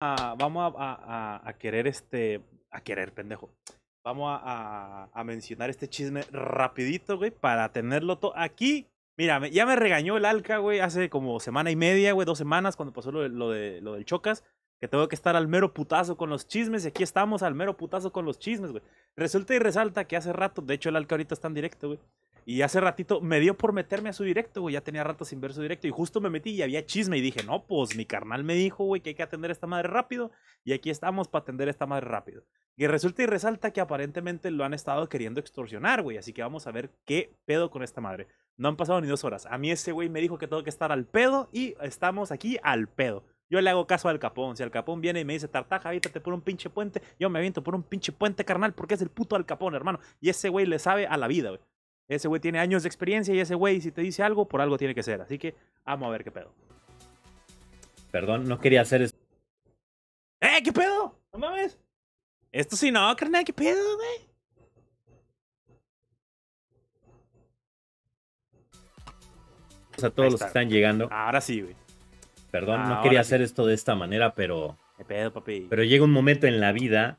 vamos a, querer este, a querer, pendejo. Vamos a, mencionar este chisme rapidito, güey, para tenerlo todo aquí. Mira, ya me regañó el Alca, güey, hace como semana y media, güey, dos semanas, cuando pasó lo, lo, de, lo del Chocas, que tengo que estar al mero putazo con los chismes, y aquí estamos al mero putazo con los chismes, güey. Resulta y resalta que hace rato, de hecho el Alca ahorita está en directo, güey. Y hace ratito me dio por meterme a su directo, güey. Ya tenía rato sin ver su directo. Y justo me metí y había chisme. Y dije, no, pues mi carnal me dijo, güey, que hay que atender esta madre rápido. Y aquí estamos para atender esta madre rápido. Y resulta y resalta que aparentemente lo han estado queriendo extorsionar, güey. Así que vamos a ver qué pedo con esta madre. No han pasado ni dos horas. A mí ese güey me dijo que tengo que estar al pedo. Y estamos aquí al pedo. Yo le hago caso al Capón. Si el Capón viene y me dice, Tartaja, te por un pinche puente, yo me aviento por un pinche puente, carnal, porque es el puto al Capón, hermano. Y ese güey le sabe a la vida, güey. Ese güey tiene años de experiencia y ese güey, si te dice algo, por algo tiene que ser. Así que vamos a ver qué pedo. Perdón, no quería hacer esto. ¡Eh, qué pedo! ¡No mames! Esto sí no, carnal, qué pedo, güey. A todos los que están llegando. Ahora sí, güey. Perdón, no ah, quería hacer esto de esta manera, pero. ¿Qué pedo, papi? Pero llega un momento en la vida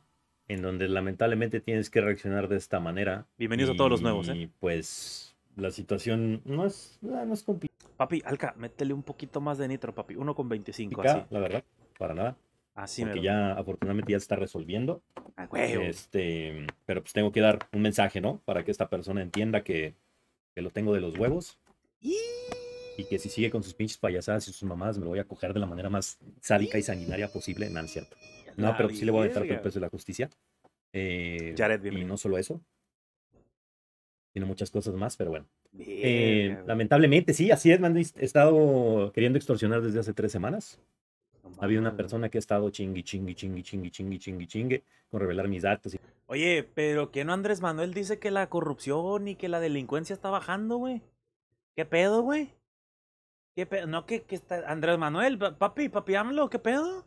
en donde lamentablemente tienes que reaccionar de esta manera. Bienvenidos a todos los nuevos, ¿eh? Y pues la situación no es, ah, no complicada. Papi, Alca, métele un poquito más de nitro, papi. Uno 1,25, así. La verdad, para nada. Así Porque ya, afortunadamente, ya está resolviendo. Ah, güey! Este, pero pues tengo que dar un mensaje, ¿no? Para que esta persona entienda que, que lo tengo de los huevos. Y y que si sigue con sus pinches payasadas y sus mamás, me lo voy a coger de la manera más sádica y sanguinaria posible. No, es cierto. No, pero sí le voy a dejar por el peso de la justicia. Eh, Jared, y no solo eso, Tiene muchas cosas más, pero bueno. Eh, lamentablemente, sí, así es, me han estado queriendo extorsionar desde hace tres semanas. habido una persona que ha estado chingui, chingui, chingui, chingui, chingui, chingui, chingue, con revelar mis datos. Oye, pero que no Andrés Manuel dice que la corrupción y que la delincuencia está bajando, güey. ¿Qué pedo, güey? ¿Qué pedo? No, que, está Andrés Manuel, papi, papi AMLO, ¿qué pedo?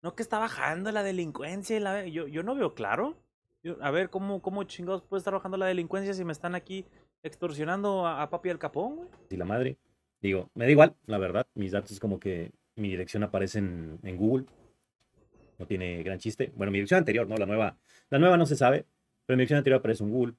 No, que está bajando la delincuencia y la... Yo, yo no veo claro. a ver, ¿cómo, ¿cómo chingados puede estar bajando la delincuencia si me están aquí extorsionando a, papi al capón, güey? la madre. Digo, me da igual, la verdad. Mis datos es como que mi dirección aparece en, Google. No tiene gran chiste. Bueno, mi dirección anterior, ¿no? La nueva, la nueva no se sabe, pero mi dirección anterior aparece en Google.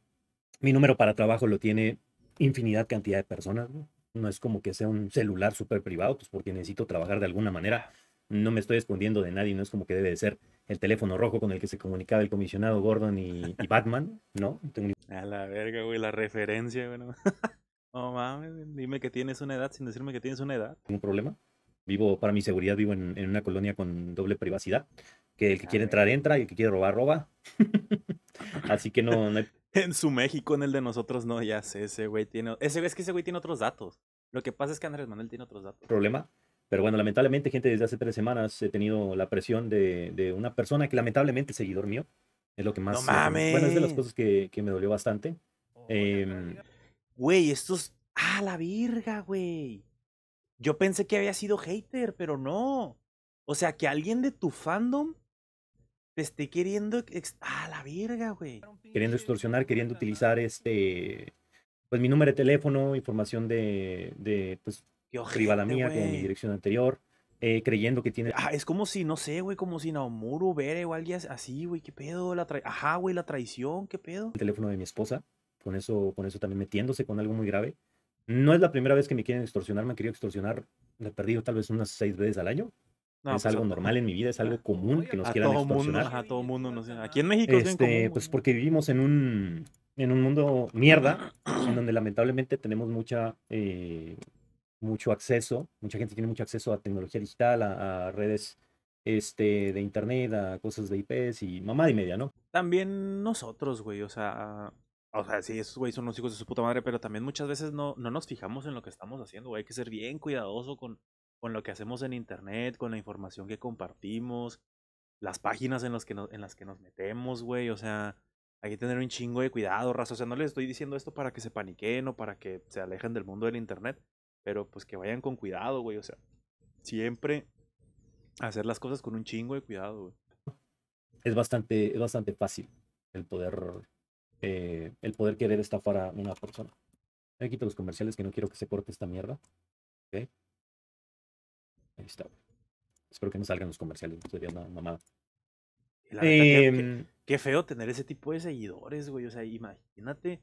Mi número para trabajo lo tiene infinidad cantidad de personas, ¿no? no es como que sea un celular súper privado, pues porque necesito trabajar de alguna manera. No me estoy escondiendo de nadie, no es como que debe de ser el teléfono rojo con el que se comunicaba el comisionado Gordon y, Batman, ¿no? A la verga, güey, la referencia, güey. no mames, dime que tienes una edad sin decirme que tienes una edad. Tengo un problema? Vivo, para mi seguridad, vivo en, una colonia con doble privacidad, que el que quiere ah, entrar entra y el que quiere robar roba. Así que no, en su México, en el de nosotros, no, ya sé, ese güey tiene. Ese, es que ese güey tiene otros datos. Lo que pasa es que Andrés Manuel tiene otros datos. Problema. Pero bueno, lamentablemente, gente, desde hace tres semanas he tenido la presión de, una persona que lamentablemente es seguidor mío. Es lo que más. No mames. bueno, es de las cosas que, me dolió bastante. Oh, em, güey, estos. ¡Ah, la virga, güey! Yo pensé que había sido hater, pero no. O sea, que alguien de tu fandom te esté queriendo. ¡Ah, la verga, güey! Queriendo extorsionar, queriendo utilizar este. Pues mi número de teléfono, información de. de pues. escriba privada mía, mi dirección anterior. Eh, creyendo que tiene. Ah, es como si, no sé, güey, como si Naomuro, vera o alguien así, güey, qué pedo. La tra... Ajá, güey, la traición, qué pedo. El teléfono de mi esposa, con eso, con eso también metiéndose con algo muy grave. No es la primera vez que me quieren extorsionar, me han querido extorsionar, me he perdido tal vez unas seis veces al año es pues, algo normal en mi vida, es algo común que nos a todo Mundo, a todo mundo Aquí en México este, Pues porque vivimos en un, en un mundo mierda, en donde lamentablemente tenemos mucha, eh, mucho acceso, mucha gente tiene mucho acceso a tecnología digital, a, redes este, de internet, a cosas de IPs y mamá y media, ¿no? También nosotros, güey, o sea, o sea, sí, esos güeyes son los hijos de su puta madre, pero también muchas veces no, no nos fijamos en lo que estamos haciendo, güey. Hay que ser bien cuidadoso con, con lo que hacemos en internet, con la información que compartimos, las páginas en, que en las que nos metemos, güey, o sea, hay que tener un chingo de cuidado, raza, o sea, no les estoy diciendo esto para que se paniquen o para que se alejen del mundo del internet, pero pues que vayan con cuidado, güey, o sea, siempre hacer las cosas con un chingo de cuidado, güey. Es bastante, bastante fácil el poder, eh, el poder querer estafar a una persona. Aquí quito los comerciales que no quiero que se corte esta mierda. ¿Okay? Ahí está. Espero que no salgan los comerciales, sería una mamada. Em, qué, feo tener ese tipo de seguidores, güey. O sea, imagínate.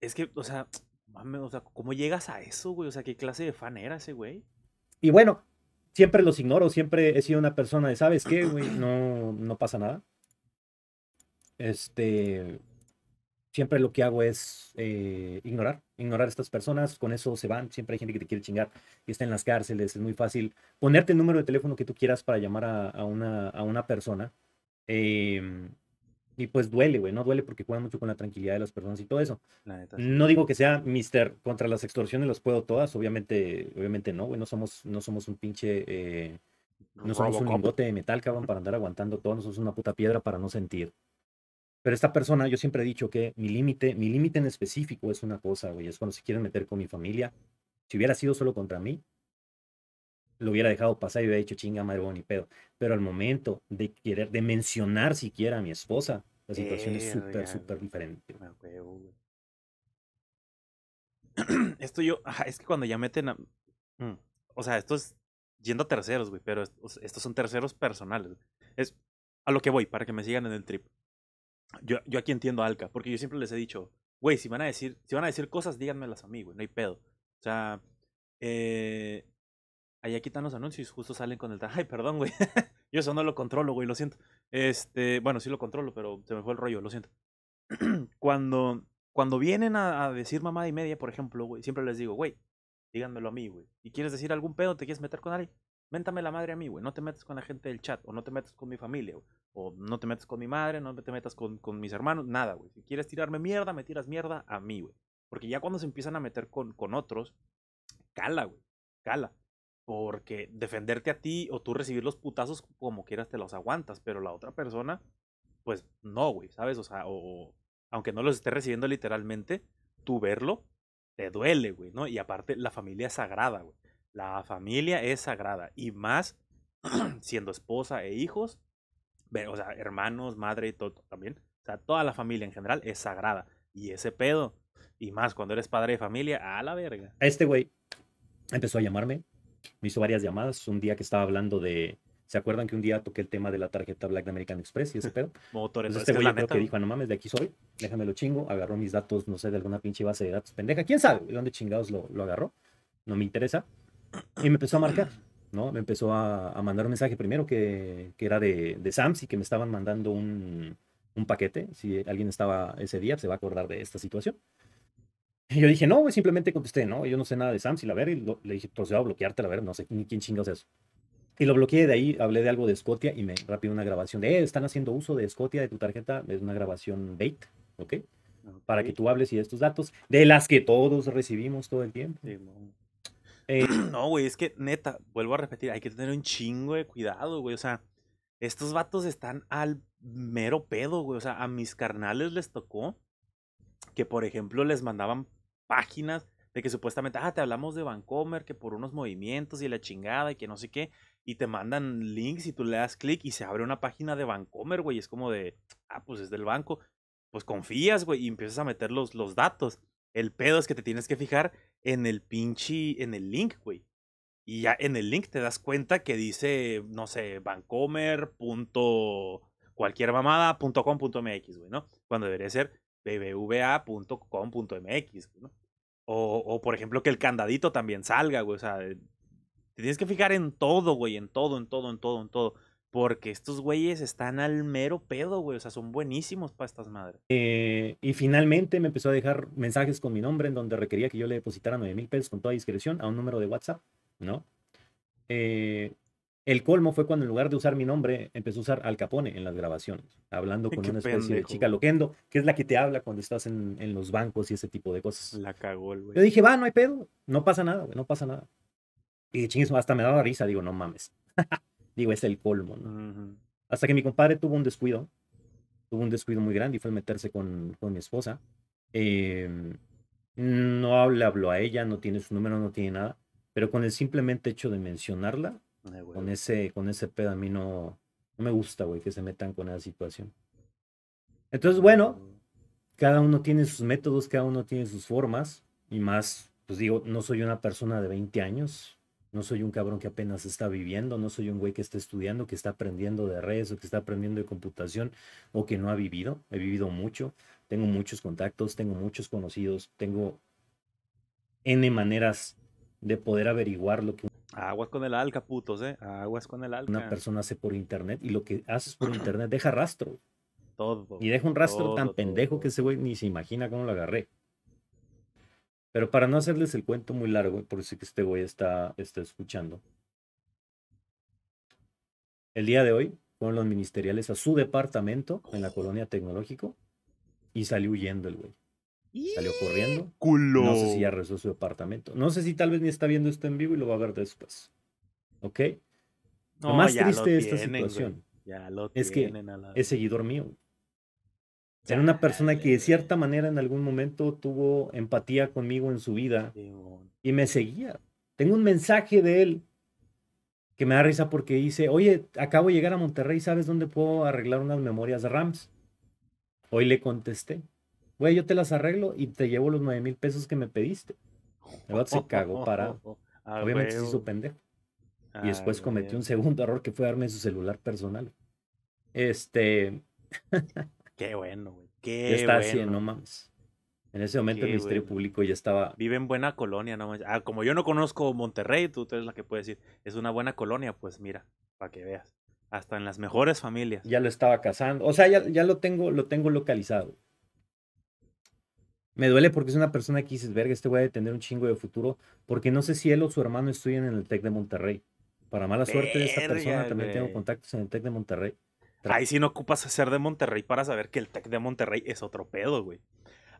Es que, o sea, mames, o sea, ¿cómo llegas a eso, güey? O sea, ¿qué clase de fan era ese, güey? Y bueno, siempre los ignoro, siempre he sido una persona de, ¿sabes qué, güey? No, no pasa nada. Este, siempre lo que hago es eh, ignorar ignorar a estas personas, con eso se van, siempre hay gente que te quiere chingar y está en las cárceles, es muy fácil ponerte el número de teléfono que tú quieras para llamar a, una, a una, persona. Em, y pues duele, güey, no duele porque juega mucho con la tranquilidad de las personas y todo eso. No digo que sea mister contra las extorsiones, las puedo todas, obviamente, obviamente no, güey, no somos, no somos un pinche... Eh, no somos un lingote de metal, cabrón, para andar aguantando todo. No somos una puta piedra para no sentir. Pero esta persona, yo siempre he dicho que mi límite, mi límite en específico es una cosa, güey, es cuando se quieren meter con mi familia. Si hubiera sido solo contra mí, lo hubiera dejado pasar y hubiera dicho chinga madre, ni pedo. Pero al momento de querer, de mencionar siquiera a mi esposa, la situación es eh, súper, súper diferente. Esto yo, es que cuando ya meten a, mm, o sea, esto es yendo a terceros, güey, pero estos, son terceros personales. Es a lo que voy, para que me sigan en el trip yo, yo aquí entiendo a Alca, porque yo siempre les he dicho, güey, si van a decir, si van a decir cosas, díganmelas a mí, güey, no hay pedo. O sea, eh, allá están los anuncios justo salen con el ay, perdón, güey. yo eso no lo controlo, güey, lo siento. Este, bueno, sí lo controlo, pero se me fue el rollo, lo siento. cuando, cuando vienen a, decir mamada y media, por ejemplo, güey, siempre les digo, güey, díganmelo a mí, güey. ¿Y quieres decir algún pedo? ¿Te quieres meter con alguien? métame la madre a mí, güey. No te metas con la gente del chat o no te metes con mi familia, güey. O no te metas con mi madre, no te metas con, con mis hermanos, nada, güey. Si quieres tirarme mierda, me tiras mierda a mí, güey. Porque ya cuando se empiezan a meter con, con otros, cala, güey. Cala. Porque defenderte a ti o tú recibir los putazos como quieras te los aguantas, pero la otra persona, pues no, güey, ¿sabes? O sea, o, aunque no los esté recibiendo literalmente, tú verlo te duele, güey, ¿no? Y aparte, la familia es sagrada, güey. La familia es sagrada. Y más siendo esposa e hijos, o sea, hermanos, madre y todo también. O sea, toda la familia en general es sagrada. Y ese pedo, y más cuando eres padre de familia, a la verga. Este güey empezó a llamarme, me hizo varias llamadas. Un día que estaba hablando de. ¿Se acuerdan que un día toqué el tema de la tarjeta Black American Express y ese pedo? Motores, Entonces, este güey que dijo, no mames, de aquí soy, déjame lo chingo. Agarró mis datos, no sé, de alguna pinche base de datos pendeja. ¿Quién sabe dónde chingados lo, lo agarró? No me interesa. Y me empezó a marcar. ¿no? Me empezó a, mandar un mensaje primero que, era de, de Sams y que me estaban mandando un, paquete. Si alguien estaba ese día, pues, se va a acordar de esta situación. Y yo dije, no, simplemente contesté, no, yo no sé nada de Sams y la ver, y le dije, pues voy a bloquearte, la ver, no sé ni quién chingados es. Y lo bloqueé de ahí, hablé de algo de Scotia y me rápido una grabación de, eh, están haciendo uso de Scotia de tu tarjeta, es una grabación bait, ¿ok? okay. Para que tú hables y de estos datos, de las que todos recibimos todo el tiempo. Eh, no, güey, es que neta, vuelvo a repetir, hay que tener un chingo de cuidado, güey. O sea, estos vatos están al mero pedo, güey. O sea, a mis carnales les tocó que, por ejemplo, les mandaban páginas de que supuestamente, ah, te hablamos de Vancomer, que por unos movimientos y la chingada y que no sé qué, y te mandan links y tú le das clic y se abre una página de Vancomer, güey, es como de, ah, pues es del banco, pues confías, güey, y empiezas a meter los, los datos. El pedo es que te tienes que fijar en el pinche, en el link, güey. Y ya en el link te das cuenta que dice, no sé, Vancomer, cualquier mamada, güey, ¿no? Cuando debería ser bbva.com.mx, ¿no? O, o por ejemplo que el candadito también salga, güey, o sea, te tienes que fijar en todo, güey, en todo, en todo, en todo, en todo. Porque estos güeyes están al mero pedo, güey. O sea, son buenísimos para estas madres. Eh, y finalmente me empezó a dejar mensajes con mi nombre en donde requería que yo le depositara 9 mil pesos con toda discreción a un número de WhatsApp, ¿no? Eh, el colmo fue cuando en lugar de usar mi nombre, empezó a usar Al Capone en las grabaciones, hablando con una especie de chica loquendo, que es la que te habla cuando estás en, los bancos y ese tipo de cosas. La cagó güey. Yo dije, va, no hay pedo, no pasa nada, güey, no pasa nada. Y chingues, hasta me daba risa, digo, no mames. digo, es el colmo, Hasta que mi compadre tuvo un descuido, tuvo un descuido muy grande y fue a meterse con, mi esposa. Em, no habla, habló a ella, no tiene su número, no tiene nada, pero con el simplemente hecho de mencionarla, con, ese, con ese pedo a mí no, no me gusta, güey, que se metan con esa situación. Entonces, bueno, mm. cada uno tiene sus métodos, cada uno tiene sus formas, y más, pues digo, no soy una persona de 20 años, no soy un cabrón que apenas está viviendo, no soy un güey que está estudiando, que está aprendiendo de redes o que está aprendiendo de computación o que no ha vivido. He vivido mucho, tengo muchos contactos, tengo muchos conocidos, tengo N maneras de poder averiguar lo que... Aguas con el alca, putos, ¿eh? Aguas con el alca. Una persona hace por internet y lo que haces por internet deja rastro. Todo. Y deja un rastro tan pendejo que ese güey ni se imagina cómo lo agarré. Pero para no hacerles el cuento muy largo, por si que este güey está, está escuchando. El día de hoy con los ministeriales a su departamento en la oh. colonia tecnológico y salió huyendo el güey. Salió corriendo. ¡Culo! No sé si ya rezó su departamento. No sé si tal vez ni está viendo esto en vivo y lo va a ver después. ¿Ok? lo más triste de esta situación es que es seguidor mío. Era una persona que de cierta manera en algún momento tuvo empatía conmigo en su vida y me seguía. Tengo un mensaje de él que me da risa porque dice, oye, acabo de llegar a Monterrey, ¿sabes dónde puedo arreglar unas memorias de RAMs? Hoy le contesté, güey, yo te las arreglo y te llevo los nueve mil pesos que me pediste. El se cagó para... Obviamente se hizo pendejo. y ah, después cometió un segundo error que fue darme su celular personal. Este... Qué bueno, güey. Qué ya está bueno. así, no mames. En ese momento el Ministerio Público ya estaba. Vive en buena colonia, no mames. Ah, como yo no conozco Monterrey, tú, eres la que puede decir, es una buena colonia, pues mira, para que veas. Hasta en las mejores familias. Ya lo estaba casando. O sea, ya, lo tengo, lo tengo localizado. Me duele porque es una persona que dices, verga, este güey debe tener un chingo de futuro, porque no sé si él o su hermano estudian en el TEC de Monterrey. Para mala suerte de esta persona, también tengo contactos en el TEC de Monterrey. Ahí sí no ocupas ser de Monterrey para saber que el Tec de Monterrey es otro pedo, güey.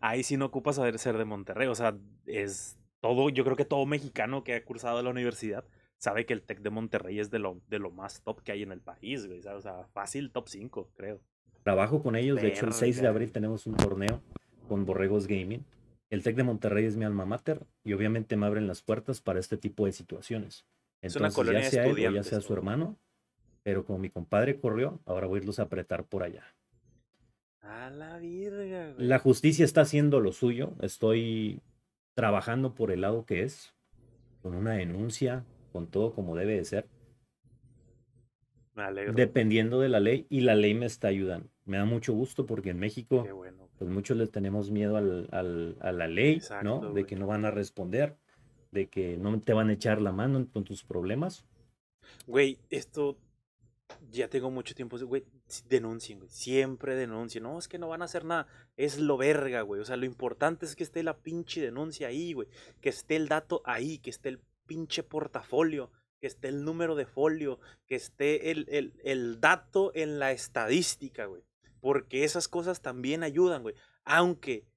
Ahí sí no ocupas saber ser de Monterrey. O sea, es todo, yo creo que todo mexicano que ha cursado la universidad sabe que el Tec de Monterrey es de lo, de lo más top que hay en el país, güey. O sea, fácil top 5, creo. Trabajo con ellos, de hecho el 6 de abril tenemos un torneo con Borregos Gaming. El Tec de Monterrey es mi alma mater y obviamente me abren las puertas para este tipo de situaciones. es una colonia ya sea ya sea su hermano, pero como mi compadre corrió, ahora voy a irlos a apretar por allá. A la virga, güey. La justicia está haciendo lo suyo. Estoy trabajando por el lado que es, con una denuncia, con todo como debe de ser. Dependiendo de la ley, y la ley me está ayudando. Me da mucho gusto porque en México, pues muchos les tenemos miedo a la ley, ¿no? De que no van a responder, de que no te van a echar la mano con tus problemas. Güey, esto ya tengo mucho tiempo, güey, denuncien, güey, siempre denuncien, no, es que no van a hacer nada, es lo verga, güey, o sea, lo importante es que esté la pinche denuncia ahí, güey, que esté el dato ahí, que esté el pinche portafolio, que esté el número de folio, que esté el, dato en la estadística, güey, porque esas cosas también ayudan, güey, aunque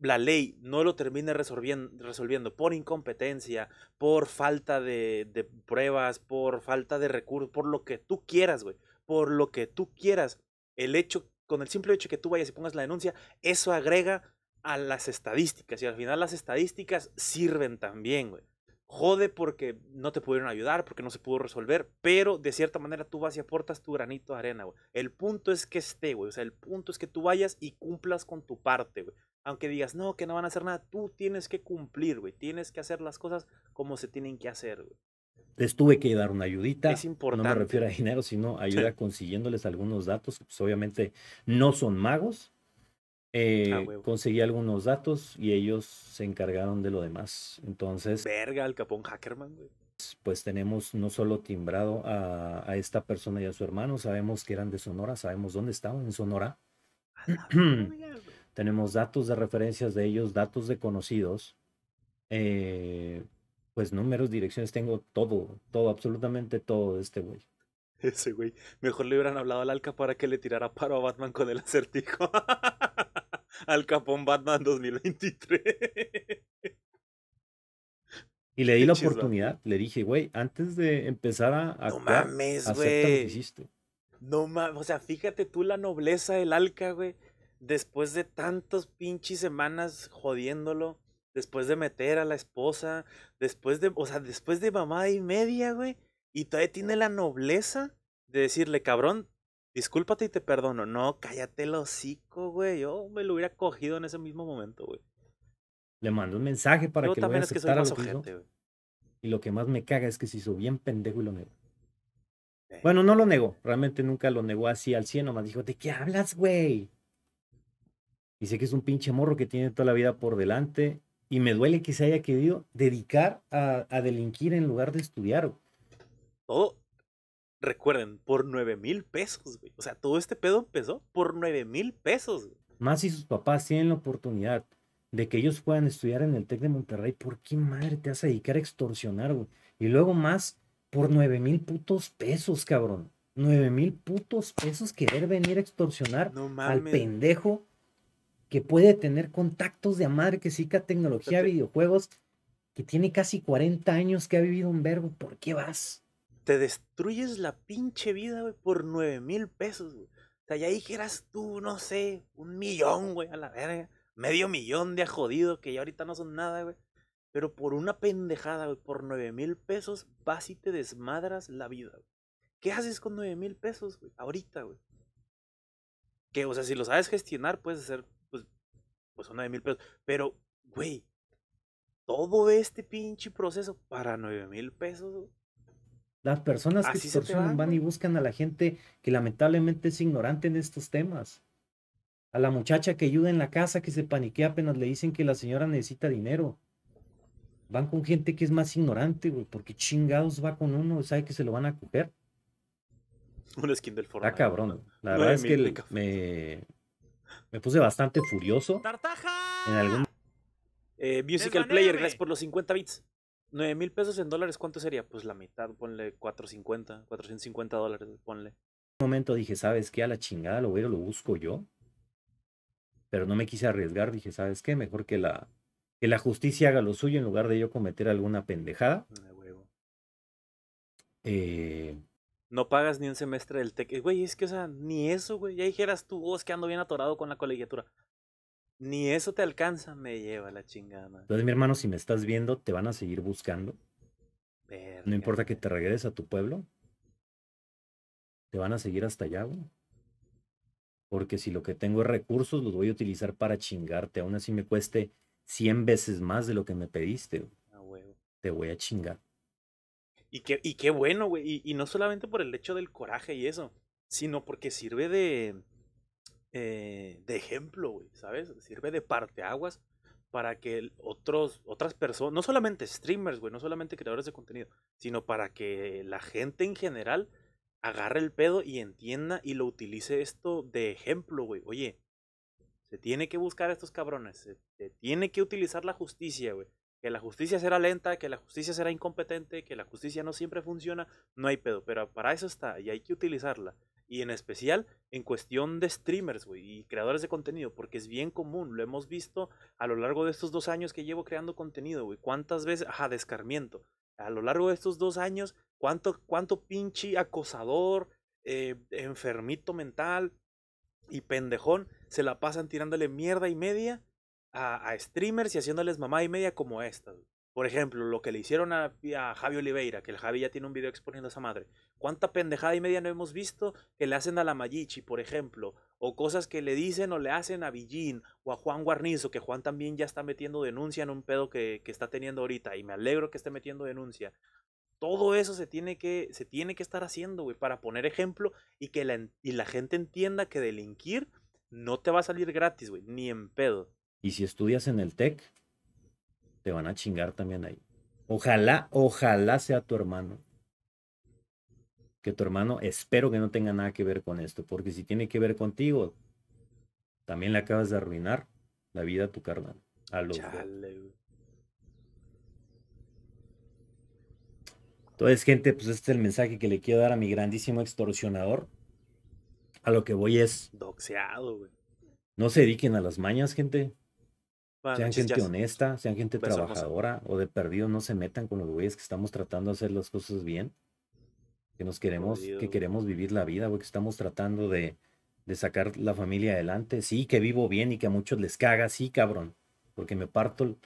la ley no lo termine resolviendo, resolviendo por incompetencia, por falta de, de pruebas, por falta de recursos, por lo que tú quieras, güey, por lo que tú quieras, el hecho, con el simple hecho que tú vayas y pongas la denuncia, eso agrega a las estadísticas y al final las estadísticas sirven también, güey. Jode porque no te pudieron ayudar, porque no se pudo resolver, pero de cierta manera tú vas y aportas tu granito de arena, güey. El punto es que esté, güey. O sea, el punto es que tú vayas y cumplas con tu parte, güey aunque digas, no, que no van a hacer nada, tú tienes que cumplir, güey. Tienes que hacer las cosas como se tienen que hacer, güey. Les tuve que dar una ayudita. No me refiero a dinero, sino ayuda consiguiéndoles algunos datos. Pues obviamente no son magos. Eh, conseguí algunos datos y ellos se encargaron de lo demás. Entonces. Verga, el capón Hackerman, güey. Pues tenemos no solo timbrado a, a esta persona y a su hermano, sabemos que eran de Sonora, sabemos dónde estaban en Sonora tenemos datos de referencias de ellos, datos de conocidos, eh, pues números, direcciones, tengo todo, todo, absolutamente todo de este güey. Ese güey, mejor le hubieran hablado al Alca para que le tirara paro a Batman con el acertijo. al Capón Batman 2023. Y le di la oportunidad, le dije, güey, antes de empezar a no mames, güey. No mames, o sea, fíjate tú la nobleza del Alca, güey después de tantos pinches semanas jodiéndolo, después de meter a la esposa, después de, o sea, después de mamada y media, güey, y todavía tiene la nobleza de decirle, cabrón, discúlpate y te perdono. No, cállate el hocico, güey, yo me lo hubiera cogido en ese mismo momento, güey. Le mando un mensaje para que lo es que Y lo que más me caga es que se hizo bien pendejo y lo negó. Bueno, no lo negó, realmente nunca lo negó así al cielo más dijo, ¿de qué hablas, güey? Y sé que es un pinche morro que tiene toda la vida por delante. Y me duele que se haya querido dedicar a, delinquir en lugar de estudiar. Todo, recuerden, por nueve mil pesos, güey. O sea, todo este pedo empezó por nueve mil pesos. Más si sus papás tienen la oportunidad de que ellos puedan estudiar en el TEC de Monterrey, ¿por qué madre te vas a dedicar a extorsionar, güey? Y luego más por nueve mil putos pesos, cabrón. Nueve mil putos pesos querer venir a extorsionar al pendejo que puede tener contactos de madre que sí que tecnología, videojuegos, que tiene casi 40 años que ha vivido un verbo, ¿por qué vas? Te destruyes la pinche vida, güey, por 9 mil pesos, güey. O sea, ya eras tú, no sé, un millón, güey, a la verga. Medio millón de jodido que ya ahorita no son nada, güey. Pero por una pendejada, güey, por 9 mil pesos, vas y te desmadras la vida, güey. ¿Qué haces con 9 mil pesos, güey? Ahorita, güey. Que, o sea, si lo sabes gestionar, puedes hacer pues, son 9 mil pesos. Pero, güey, todo este pinche proceso para 9 mil pesos. Las personas que extorsionan van, y buscan a la gente que lamentablemente es ignorante en estos temas. A la muchacha que ayuda en la casa que se paniquea apenas le dicen que la señora necesita dinero. Van con gente que es más ignorante, güey, porque chingados va con uno sabe que se lo van a coger. Una skin del Fortnite. Está cabrón. La verdad es que me, me puse bastante furioso. ¡Tartaja! En algún... Eh, musical Player, gracias por los 50 bits. 9 mil pesos en dólares, ¿cuánto sería? Pues la mitad, ponle 450, 450 dólares, ponle. En Un momento dije, ¿sabes qué? A la chingada lo voy a lo busco yo. Pero no me quise arriesgar, dije, ¿sabes qué? Mejor que la, que la justicia haga lo suyo en lugar de yo cometer alguna pendejada. De huevo. Eh, no pagas ni un semestre del TEC. Eh, güey, es que, o sea, ni eso, güey. Ya dijeras tú, vos oh, que ando bien atorado con la colegiatura. Ni eso te alcanza, me lleva la chingada. Madre. Entonces, mi hermano, si me estás viendo, te van a seguir buscando. No importa que te regreses a tu pueblo. Te van a seguir hasta allá, güey. Porque si lo que tengo es recursos, los voy a utilizar para chingarte. Aún así me cueste 100 veces más de lo que me pediste, te voy a chingar. Y qué, y qué bueno, güey. Y, no solamente por el hecho del coraje y eso, sino porque sirve de, eh, de ejemplo, güey, ¿sabes? Sirve de parteaguas para que otros, otras personas, no solamente streamers, güey, no solamente creadores de contenido, sino para que la gente en general agarre el pedo y entienda y lo utilice esto de ejemplo, güey. Oye, se tiene que buscar a estos cabrones, se tiene que utilizar la justicia, güey que la justicia será lenta, que la justicia será incompetente, que la justicia no siempre funciona, no hay pedo, pero para eso está y hay que utilizarla. Y en especial en cuestión de streamers, y creadores de contenido, porque es bien común, lo hemos visto a lo largo de estos dos años que llevo creando contenido, güey. ¿Cuántas veces? Ajá, descarmiento. A lo largo de estos dos años, ¿cuánto, cuánto pinche acosador, eh, enfermito mental y pendejón se la pasan tirándole mierda y media a, streamers y haciéndoles mamá y media como esta. Por ejemplo, lo que le hicieron a, Javi Oliveira, que el Javi ya tiene un video exponiendo a esa madre. ¿Cuánta pendejada y media no hemos visto que le hacen a la Mayichi, por ejemplo? O cosas que le dicen o le hacen a Villín o a Juan Guarnizo, que Juan también ya está metiendo denuncia en un pedo que, está teniendo ahorita. Y me alegro que esté metiendo denuncia. Todo eso se tiene que, se tiene que estar haciendo, güey, para poner ejemplo y que la, y la gente entienda que delinquir no te va a salir gratis, güey, ni en pedo. Y si estudias en el TEC, te van a chingar también ahí. Ojalá, ojalá sea tu hermano. Que tu hermano, espero que no tenga nada que ver con esto, porque si tiene que ver contigo, también le acabas de arruinar la vida a tu carnal. A los Entonces, gente, pues este es el mensaje que le quiero dar a mi grandísimo extorsionador. A lo que voy es. Doxeado, güey. No se dediquen a las mañas, gente sean gente honesta, sean gente trabajadora o de perdido no se metan con los güeyes que estamos tratando de hacer las cosas bien, que nos queremos, que queremos vivir la vida, güey, que estamos tratando de, sacar la familia adelante. Sí, que vivo bien y que a muchos les caga, sí, cabrón, porque me parto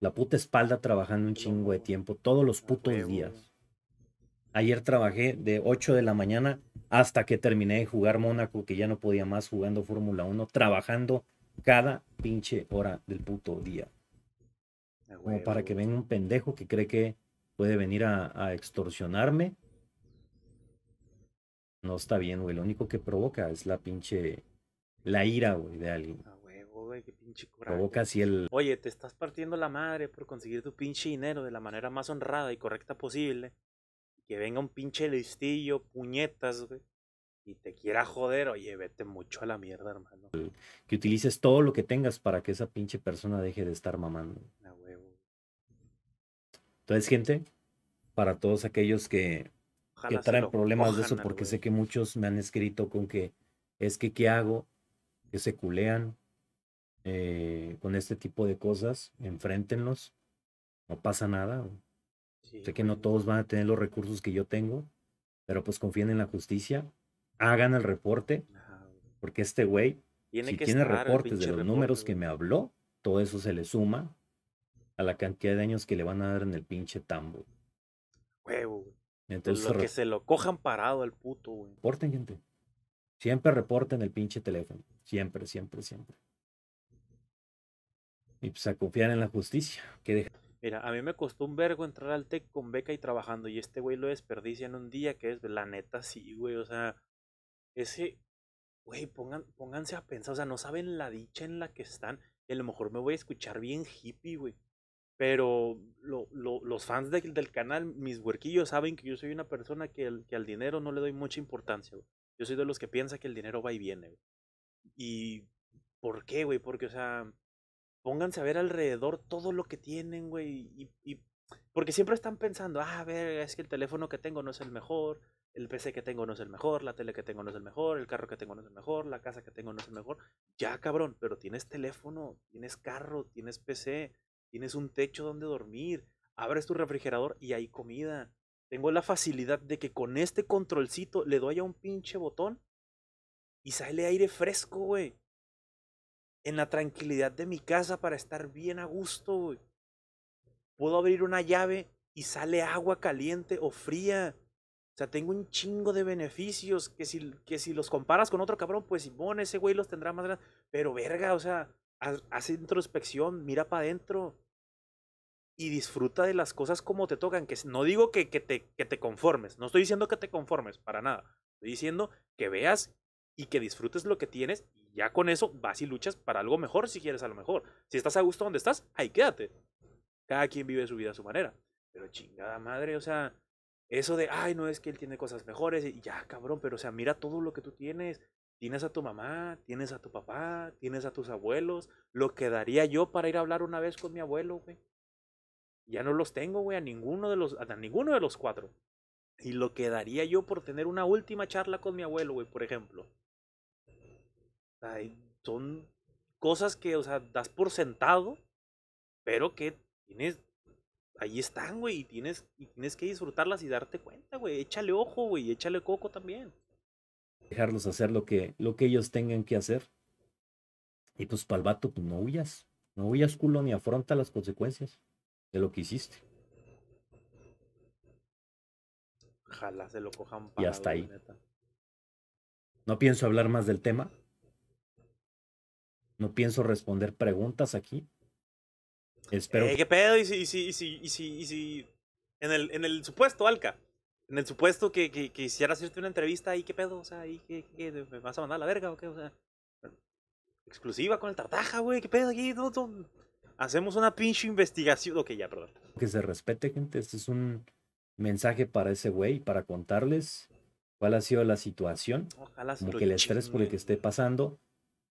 la puta espalda trabajando un chingo de tiempo todos los putos días. Ayer trabajé de 8 de la mañana hasta que terminé de jugar Mónaco, que ya no podía más jugando Fórmula 1, trabajando cada pinche hora del puto día. Como para que venga un pendejo que cree que puede venir a, extorsionarme. No está bien, güey. Lo único que provoca es la pinche. La ira, güey, de alguien. A huevo, güey, qué pinche coraje. Provoca si el. Oye, te estás partiendo la madre por conseguir tu pinche dinero de la manera más honrada y correcta posible. Que venga un pinche listillo, puñetas, güey y te quiera joder, oye, vete mucho a la mierda, hermano. Que utilices todo lo que tengas para que esa pinche persona deje de estar mamando. Entonces, gente, para todos aquellos que, traen problemas de eso, porque sé que muchos me han escrito con que es que qué hago, que se culean eh, con este tipo de cosas, enfréntenlos, no pasa nada. sé que no todos van a tener los recursos que yo tengo, pero pues confíen en la justicia hagan el reporte, porque este güey, si tiene reportes de los números que me habló, todo eso se le suma a la cantidad de años que le van a dar en el pinche tambo. Huevo, pues Entonces, lo que se lo cojan parado al puto, güey. Reporten, gente. Siempre reporten el pinche teléfono. Siempre, siempre, siempre. Y pues a confiar en la justicia. Que Mira, a mí me costó un vergo entrar al TEC con beca y trabajando. Y este güey lo desperdicia en un día que es, la neta, sí, güey. O sea, ese, güey, pongan, pónganse a pensar, o sea, no saben la dicha en la que están. Y a lo mejor me voy a escuchar bien hippie, güey. Pero lo, los fans del canal, mis huerquillos, saben que yo soy una persona que, que al dinero no le doy mucha importancia, Yo soy de los que piensa que el dinero va y viene, güey. ¿Y por qué, güey? Porque, o sea, pónganse a ver alrededor todo lo que tienen, güey. Y, y, porque siempre están pensando, ah, a ver, es que el teléfono que tengo no es el mejor, el PC que tengo no es el mejor, la tele que tengo no es el mejor, el carro que tengo no es el mejor, la casa que tengo no es el mejor. Ya, cabrón, pero tienes teléfono, tienes carro, tienes PC, tienes un techo donde dormir, abres tu refrigerador y hay comida. Tengo la facilidad de que con este controlcito le doy a un pinche botón y sale aire fresco, güey. En la tranquilidad de mi casa para estar bien a gusto, güey. Puedo abrir una llave y sale agua caliente o fría o sea, tengo un chingo de beneficios que si, que si los comparas con otro cabrón, pues Simón, ese güey los tendrá más grandes. Pero verga, o sea, haz, introspección, mira para adentro y disfruta de las cosas como te tocan. Que no digo que, que, te, que te conformes, no estoy diciendo que te conformes, para nada. Estoy diciendo que veas y que disfrutes lo que tienes y ya con eso vas y luchas para algo mejor si quieres a lo mejor. Si estás a gusto donde estás, ahí quédate. Cada quien vive su vida a su manera. Pero chingada madre, o sea, eso de, ay, no es que él tiene cosas mejores, y ya, cabrón, pero o sea, mira todo lo que tú tienes. Tienes a tu mamá, tienes a tu papá, tienes a tus abuelos. Lo que daría yo para ir a hablar una vez con mi abuelo, güey. Ya no los tengo, güey, a ninguno de los, a ninguno de los cuatro. Y lo que daría yo por tener una última charla con mi abuelo, güey, por ejemplo. Ay, son cosas que, o sea, das por sentado, pero que tienes ahí están, güey, y tienes, tienes que disfrutarlas y darte cuenta, güey. Échale ojo, güey, échale coco también. Dejarlos hacer lo que, lo que ellos tengan que hacer. Y pues pa'l vato, pues no huyas. No huyas, culo, ni afronta las consecuencias de lo que hiciste. Ojalá se lo cojan para. Y hasta ahí. No pienso hablar más del tema. No pienso responder preguntas aquí. Eh, ¿Qué pedo? ¿Y si, y si, En, el, en el supuesto, Alca? En el supuesto que, quisiera hacerte una entrevista, ¿y qué pedo? O sea, ¿y qué, ¿me vas a mandar a la verga o qué? O sea, exclusiva con el tartaja, güey, ¿qué pedo aquí? No, Hacemos una pinche investigación. Ok, ya, perdón. Que se respete, gente. Este es un mensaje para ese güey, para contarles cuál ha sido la situación, Ojalá se que el estrés por el que esté pasando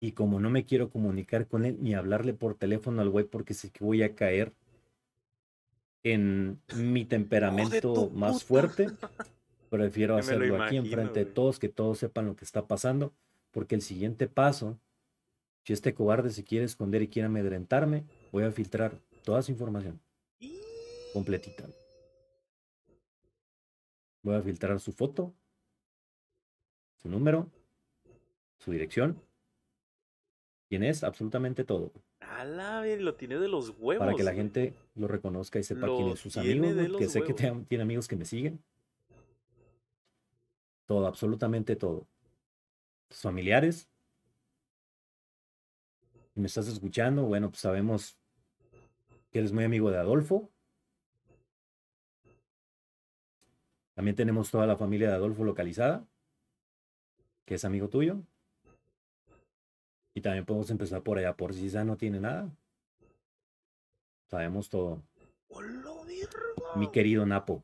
y como no me quiero comunicar con él ni hablarle por teléfono al güey porque sé que voy a caer en mi temperamento más fuerte, prefiero hacerlo aquí enfrente de todos, que todos sepan lo que está pasando, porque el siguiente paso, si este cobarde se quiere esconder y quiere amedrentarme, voy a filtrar toda su información. Completita. Voy a filtrar su foto, su número, su dirección, es? absolutamente todo. A la lo tiene de los huevos. Para que la gente lo reconozca y sepa quién es sus amigos, que sé que tiene amigos que me siguen. Todo, absolutamente todo. Tus familiares. me estás escuchando, bueno, pues sabemos que eres muy amigo de Adolfo. También tenemos toda la familia de Adolfo localizada, que es amigo tuyo. Y también podemos empezar por allá, por si ya no tiene nada. Sabemos todo. Mi querido Napo.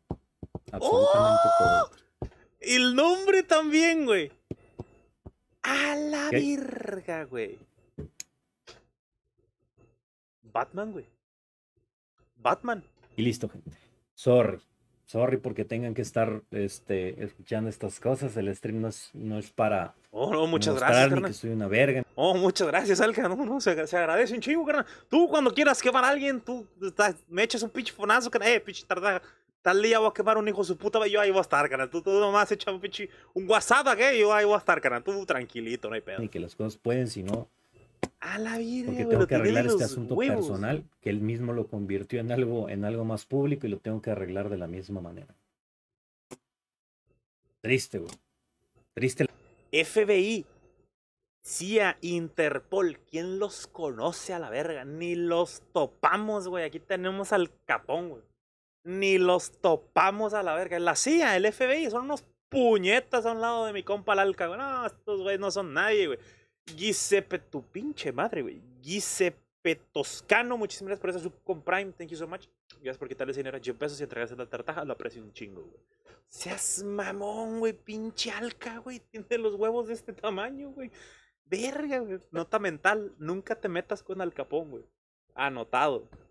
Absolutamente ¡Oh! El nombre también, güey. A la Virga, güey. Batman, güey. Batman. Y listo, gente. Sorry sorry porque tengan que estar este, escuchando estas cosas. El stream no es, no es para. Oh, muchas gracias. que soy una verga. Oh, muchas gracias, Alca. No, no, se, agradece un chivo, carnal. Tú, cuando quieras quemar a alguien, tú me echas un pinche fonazo, carnal. Eh, pinche tarda. Tal día voy a quemar a un hijo de su puta, yo ahí voy a estar, carnal. Tú, nomás echas un pinche. Un WhatsApp, ¿qué? Yo ahí voy a estar, carnal. Tú tranquilito, no hay pedo. Y que las cosas pueden, si no la vida, Porque tengo que arreglar este asunto personal que él mismo lo convirtió en algo, en algo más público y lo tengo que arreglar de la misma manera. Triste, güey. Triste. FBI, CIA, Interpol, ¿quién los conoce a la verga? Ni los topamos, güey. Aquí tenemos al capón, güey. Ni los topamos a la verga. La CIA, el FBI, son unos puñetas a un lado de mi compa alca, Alca No, estos güeyes no son nadie, güey. Giuseppe, tu pinche madre, güey. Giuseppe Toscano, muchísimas gracias por esa subcomprime, Thank you so much. Gracias por quitarle dinero yo 10 si y entregarse la tartaja. Lo aprecio un chingo, güey. Seas mamón, güey. Pinche alca, güey. Tiene los huevos de este tamaño, güey. Verga, güey. Nota mental. Nunca te metas con Al Capón, güey. Anotado.